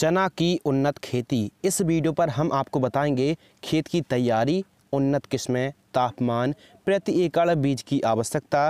चना की उन्नत खेती इस वीडियो पर हम आपको बताएंगे खेत की तैयारी उन्नत किस्में तापमान प्रति एकड़ बीज की आवश्यकता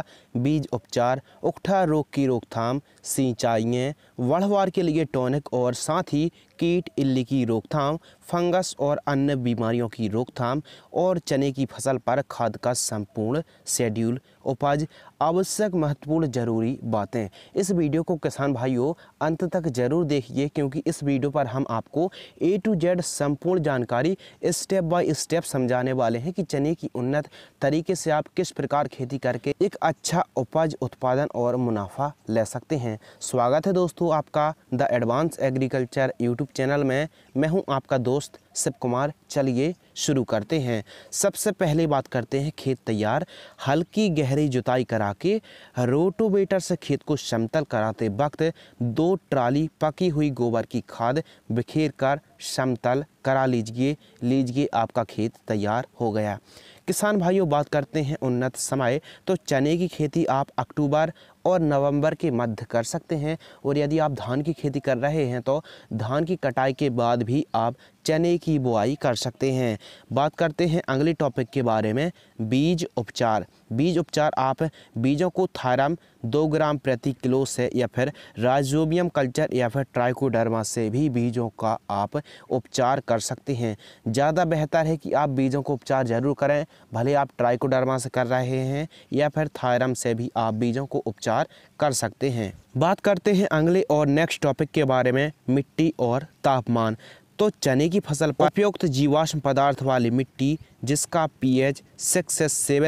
बीज उपचार उकठा रोग की रोकथाम सिंचाइयें वढ़वार के लिए टॉनिक और साथ ही कीट इल्ली की रोकथाम फंगस और अन्य बीमारियों की रोकथाम और चने की फसल पर खाद का संपूर्ण शेड्यूल उपज आवश्यक महत्वपूर्ण जरूरी बातें इस वीडियो को किसान भाइयों अंत तक जरूर देखिए क्योंकि इस वीडियो पर हम आपको ए टू जेड संपूर्ण जानकारी स्टेप बाय स्टेप समझाने वाले हैं कि चने की उन्नत उन्नत तरीके से आप किस प्रकार खेती करके एक अच्छा उपज उत्पादन और मुनाफा ले सकते हैं स्वागत है दोस्तों आपका the advance agriculture YouTube channel में मैं हूं आपका दोस्त शिव कुमार चलिए शुरू करते हैं सबसे पहले बात करते हैं खेत तैयार हल्की गहरी जुताई करा के रोटोवेटर से खेत को समतल कराते वक्त दो ट्राली पकी हुई गोबर की खाद बिखेर कर समतल करा लीजिए लीजिए आपका खेत तैयार हो गया किसान भाइयों बात करते हैं उन्नत समय तो चने की खेती आप अक्टूबर और नवंबर के मध्य कर सकते हैं और यदि आप धान की खेती कर रहे हैं तो धान की कटाई के बाद भी आप चने की बुआई कर सकते हैं बात करते हैं अगले टॉपिक के बारे में बीज उपचार बीज उपचार आप बीजों को थारम दो ग्राम प्रति किलो से या फिर राइजोबियम कल्चर या फिर ट्राइकोडर्मा से भी बीजों का आप उपचार कर सकते हैं ज़्यादा बेहतर है कि आप बीजों को उपचार ज़रूर करें भले आप ट्राइकोडर्मा से कर रहे हैं या फिर थायरम से भी आप बीजों को उपचार विचार कर सकते हैं बात करते हैं अगले और नेक्स्ट टॉपिक के बारे में मिट्टी और तापमान तो चने की फसल पर उपयुक्त जीवाश्म पदार्थ वाली मिट्टी जिसका पीएच 6 से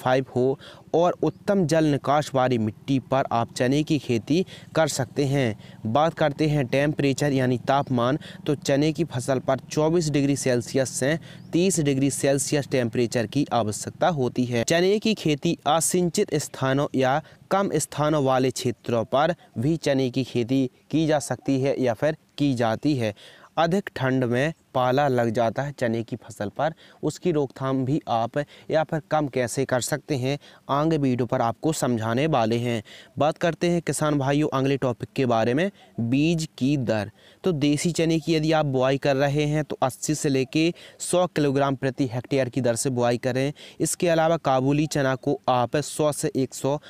फाइव हो और उत्तम जल निकास वाली मिट्टी पर आप चने की खेती कर सकते हैं बात करते हैं टेम्परेचर यानी तापमान तो चने की फसल पर 24 डिग्री सेल्सियस से 30 डिग्री सेल्सियस टेम्परेचर की आवश्यकता होती है चने की खेती असिंचित स्थानों या कम स्थानों वाले क्षेत्रों पर भी चने की खेती की जा सकती है या फिर की जाती है अधिक ठंड में पाला लग जाता है चने की फसल पर उसकी रोकथाम भी आप या फिर कम कैसे कर सकते हैं आगे वीडियो पर आपको समझाने वाले हैं बात करते हैं किसान भाइयों अगले टॉपिक के बारे में बीज की दर तो देसी चने की यदि आप बुआई कर रहे हैं तो 80 से लेके 100 किलोग्राम प्रति हेक्टेयर की दर से बुआई करें इसके अलावा काबुली चना को आप सौ से एक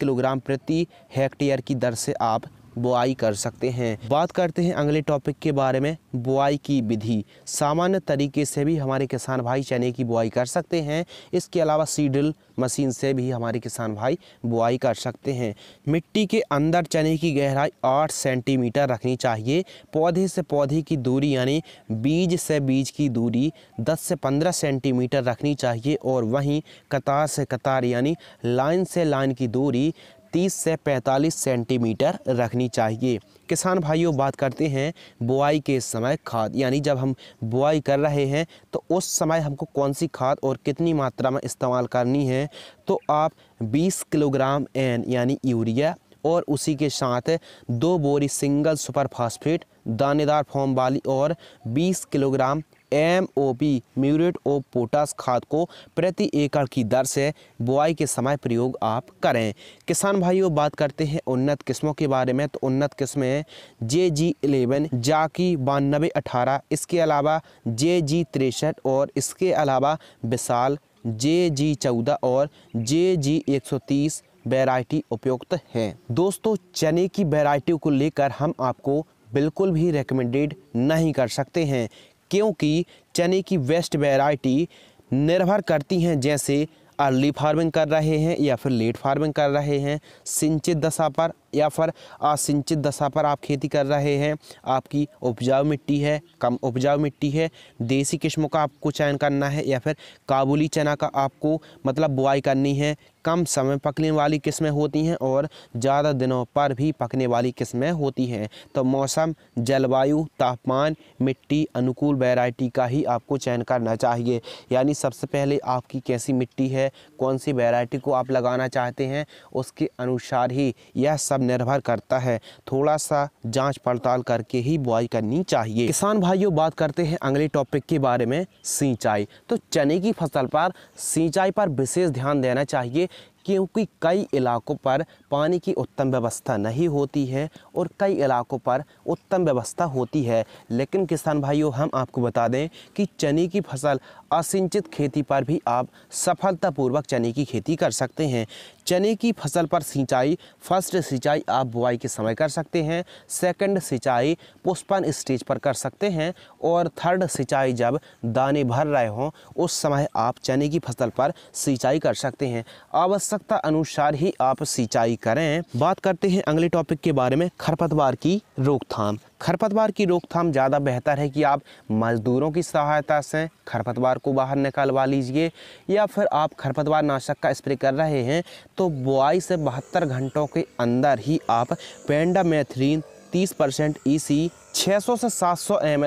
किलोग्राम प्रति हेक्टेयर की दर से आप बुआई कर सकते हैं बात करते हैं अगले टॉपिक के बारे में बुआई की विधि सामान्य तरीके से भी हमारे किसान भाई चने की बुआई कर सकते हैं इसके अलावा सीडल मशीन से भी हमारे किसान भाई बुआई कर सकते हैं मिट्टी के अंदर चने की गहराई आठ सेंटीमीटर रखनी चाहिए पौधे से पौधे की दूरी यानी बीज से बीज की दूरी दस से पंद्रह सेंटीमीटर रखनी चाहिए और वहीं कतार से कतार यानी लाइन से लाइन की दूरी 30 से 45 सेंटीमीटर रखनी चाहिए किसान भाइयों बात करते हैं बुआई के समय खाद यानी जब हम बुआई कर रहे हैं तो उस समय हमको कौन सी खाद और कितनी मात्रा में इस्तेमाल करनी है तो आप 20 किलोग्राम एन यानी यूरिया और उसी के साथ दो बोरी सिंगल सुपर फास्फेट दानेदार फॉर्म वाली और 20 kilogram M O P muriate of potash खाद को प्रति एकड़ की दर से बुआई के समय प्रयोग आप करें किसान भाइयों बात करते हैं उन्नत किस्मों के बारे में तो उन्नत किस्में जे जी इलेवन जाकी बानबे अठारह इसके अलावा जे जी तिरसठ और इसके अलावा विशाल जे जी चौदह और जे जी एक सौ तीस वेराइटी उपयुक्त है दोस्तों चने की वेराइटी को लेकर हम आपको बिल्कुल भी रिकमेंडेड नहीं कर सकते हैं क्योंकि चने की वेस्ट वेराइटी निर्भर करती हैं जैसे अर्ली फार्मिंग कर रहे हैं या फिर लेट फार्मिंग कर रहे हैं सिंचित दशा पर या फिर असिंचित दशा पर आप खेती कर रहे हैं आपकी उपजाऊ मिट्टी है कम उपजाऊ मिट्टी है देसी किस्मों का आपको चयन करना है या फिर काबुली चना का आपको मतलब बुआई करनी है कम समय पकने वाली किस्में होती हैं और ज़्यादा दिनों पर भी पकने वाली किस्में होती हैं तो मौसम जलवायु तापमान मिट्टी अनुकूल वैरायटी का ही आपको चयन करना चाहिए यानी सबसे पहले आपकी कैसी मिट्टी है कौन सी वैरायटी को आप लगाना चाहते हैं उसके अनुसार ही यह सब सब निर्भर करता है थोड़ा सा जांच पड़ताल करके ही बुआई करनी चाहिए किसान भाइयों बात करते हैं अगले टॉपिक के बारे में सिंचाई तो चने की फसल पर सिंचाई पर विशेष ध्यान देना चाहिए क्योंकि कई इलाकों पर पानी की उत्तम व्यवस्था नहीं होती है और कई इलाकों पर उत्तम व्यवस्था होती है लेकिन किसान भाइयों हम आपको बता दें कि चने की फसल असिंचित खेती पर भी आप सफलतापूर्वक चने की खेती कर सकते हैं चने की फसल पर सिंचाई फर्स्ट सिंचाई आप बुआई के समय कर सकते हैं सेकंड सिंचाई पुष्पन स्टेज पर कर सकते हैं और थर्ड सिंचाई जब दाने भर रहे हों उस समय आप चने की फसल पर सिंचाई कर सकते हैं आवश्यक आवश्यकता अनुसार ही आप सिंचाई करें बात करते हैं अगले टॉपिक के बारे में खरपतवार की रोकथाम खरपतवार की रोकथाम ज़्यादा बेहतर है कि आप मजदूरों की सहायता से खरपतवार को बाहर निकालवा लीजिए या फिर आप खरपतवार नाशक का स्प्रे कर रहे हैं तो बुआई से बहत्तर घंटों के अंदर ही आप पेंडामेथ्रीन 30 परसेंट ई e सी से 700 एम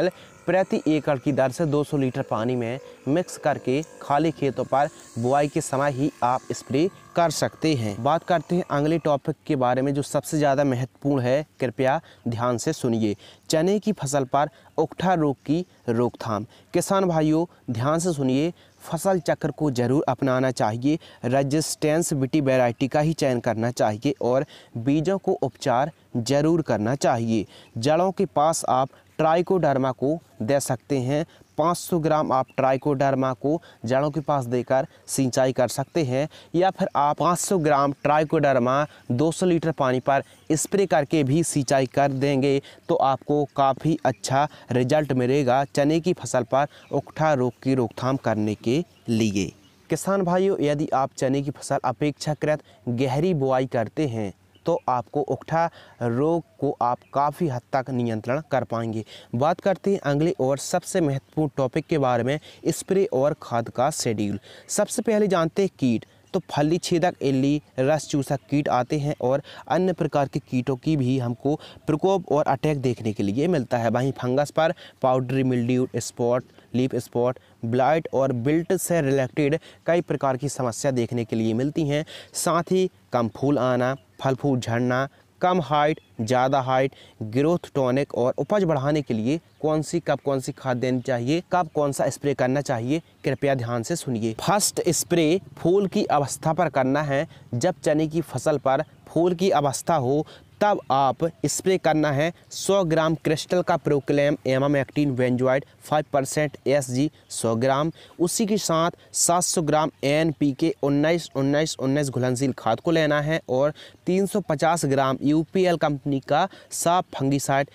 प्रति एकड़ की दर से 200 लीटर पानी में मिक्स करके खाली खेतों पर बुआई के समय ही आप स्प्रे कर सकते हैं बात करते हैं अगले टॉपिक के बारे में जो सबसे ज़्यादा महत्वपूर्ण है कृपया ध्यान से सुनिए चने की फसल पर उकठा रोग की रोकथाम किसान भाइयों ध्यान से सुनिए फसल चक्र को जरूर अपनाना चाहिए रजिस्टेंस बिटी वेराइटी का ही चयन करना चाहिए और बीजों को उपचार जरूर करना चाहिए जड़ों के पास आप ट्राइकोडर्मा को दे सकते हैं 500 ग्राम आप ट्राइकोडर्मा को जड़ों के पास देकर सिंचाई कर सकते हैं या फिर आप 500 ग्राम ट्राइकोडर्मा 200 लीटर पानी पर स्प्रे करके भी सिंचाई कर देंगे तो आपको काफ़ी अच्छा रिजल्ट मिलेगा चने की फसल पर उकठा रोग की रोकथाम करने के लिए किसान भाइयों यदि आप चने की फसल अपेक्षाकृत गहरी बुआई करते हैं तो आपको उकठा रोग को आप काफ़ी हद तक नियंत्रण कर पाएंगे बात करते हैं अगले और सबसे महत्वपूर्ण टॉपिक के बारे में स्प्रे और खाद का शेड्यूल सबसे पहले जानते हैं कीट तो फली छेदक इली रस चूसक कीट आते हैं और अन्य प्रकार के कीटों की भी हमको प्रकोप और अटैक देखने के लिए मिलता है वहीं फंगस पर powdery mildew spot leaf spot blight और बिल्ट से रिलेटेड कई प्रकार की समस्या देखने के लिए मिलती हैं साथ ही कम फूल आना फल फूल झड़ना कम हाइट ज़्यादा हाइट ग्रोथ टॉनिक और उपज बढ़ाने के लिए कौन सी कब कौन सी खाद देनी चाहिए कब कौन सा स्प्रे करना चाहिए कृपया ध्यान से सुनिए फर्स्ट स्प्रे फूल की अवस्था पर करना है जब चने की फसल पर फूल की अवस्था हो तब आप स्प्रे करना है 100 ग्राम क्रिस्टल का Proclaim emamectin benzoate 5 percent S G सौ ग्राम उसी के साथ 700 ग्राम एन पी के उन्नीस उन्नीस उन्नीस घुलनशील खाद को लेना है और 350 gram U P L company का साफ फंगीसाइड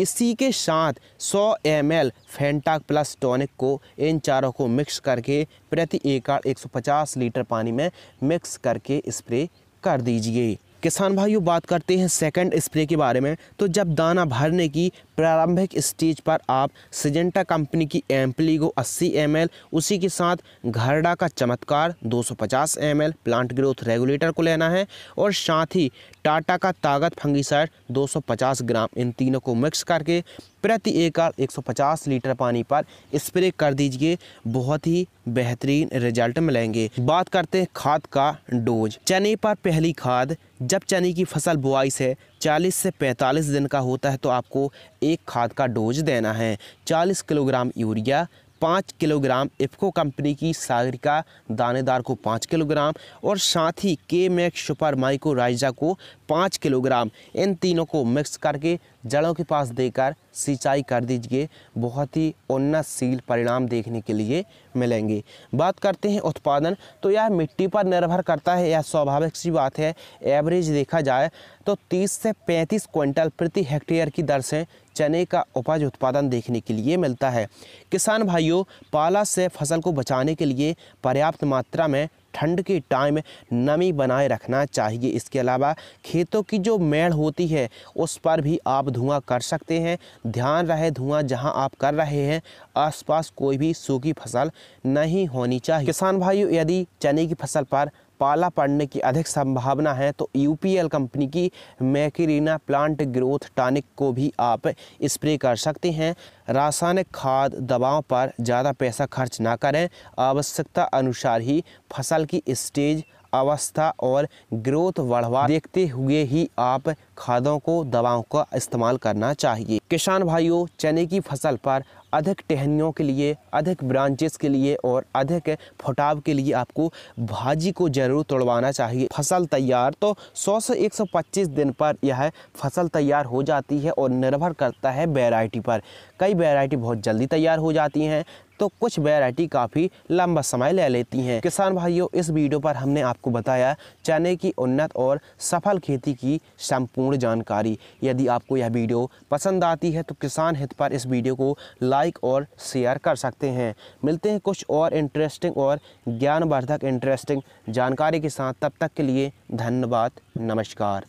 इसी के साथ 100 M L Fantac plus tonic को इन चारों को मिक्स करके प्रति एकड़ 150 लीटर पानी में मिक्स करके स्प्रे कर दीजिए किसान भाइयों बात करते हैं सेकंड स्प्रे के बारे में तो जब दाना भरने की प्रारंभिक स्टेज पर आप सिजेंटा कंपनी की एम्पलीगो 80 एम उसी के साथ घरडा का चमत्कार 250 एम प्लांट ग्रोथ रेगुलेटर को लेना है और साथ ही टाटा का ताकत फंगीसाइड 250 ग्राम इन तीनों को मिक्स करके प्रति एकड़ 150 लीटर पानी पर स्प्रे कर दीजिए बहुत ही बेहतरीन रिजल्ट मिलेंगे बात करते हैं खाद का डोज चने पर पहली खाद जब चने की फसल बुआई से चालीस से पैंतालीस दिन का होता है तो आपको एक खाद का डोज देना है चालीस किलोग्राम यूरिया पाँच किलोग्राम इफ्को कंपनी की सागरिका दानेदार को पाँच किलोग्राम और साथ ही के मैक्स सुपर माइको राइजा को पाँच किलोग्राम इन तीनों को मिक्स करके जड़ों के पास देकर सिंचाई कर दीजिए बहुत ही उन्नतशील परिणाम देखने के लिए मिलेंगे बात करते हैं उत्पादन तो यह मिट्टी पर निर्भर करता है यह स्वाभाविक सी बात है एवरेज देखा जाए तो 30 से 35 क्विंटल प्रति हेक्टेयर की दर से चने का उपज उत्पादन देखने के लिए मिलता है किसान भाइयों पाला से फसल को बचाने के लिए पर्याप्त मात्रा में ठंड के टाइम नमी बनाए रखना चाहिए इसके अलावा खेतों की जो मेड़ होती है उस पर भी आप धुआं कर सकते हैं ध्यान रहे धुआं जहां आप कर रहे हैं आसपास कोई भी सूखी फसल नहीं होनी चाहिए किसान भाइयों यदि चने की फसल पर पाला पड़ने की अधिक संभावना है तो यूपीएल कंपनी की मैकेरीना प्लांट ग्रोथ टॉनिक को भी आप स्प्रे कर सकते हैं रासायनिक खाद दवाओं पर ज़्यादा पैसा खर्च ना करें आवश्यकता अनुसार ही फसल की स्टेज अवस्था और ग्रोथ बढ़वा देखते हुए ही आप खादों को दवाओं का इस्तेमाल करना चाहिए किसान भाइयों चने की फसल पर अधिक टहनियों के लिए अधिक ब्रांचेस के लिए और अधिक फुटाव के लिए आपको भाजी को जरूर तोड़वाना चाहिए फसल तैयार तो 100 से 125 दिन पर यह फसल तैयार हो जाती है और निर्भर करता है वेराइटी पर कई वेराइटी बहुत जल्दी तैयार हो जाती हैं तो कुछ वेराइटी काफ़ी लंबा समय ले लेती हैं किसान भाइयों इस वीडियो पर हमने आपको बताया चने की उन्नत और सफल खेती की संपूर्ण जानकारी यदि आपको यह वीडियो पसंद आती है तो किसान हित पर इस वीडियो को लाइक और शेयर कर सकते हैं मिलते हैं कुछ और इंटरेस्टिंग और ज्ञानवर्धक इंटरेस्टिंग जानकारी के साथ तब तक के लिए धन्यवाद नमस्कार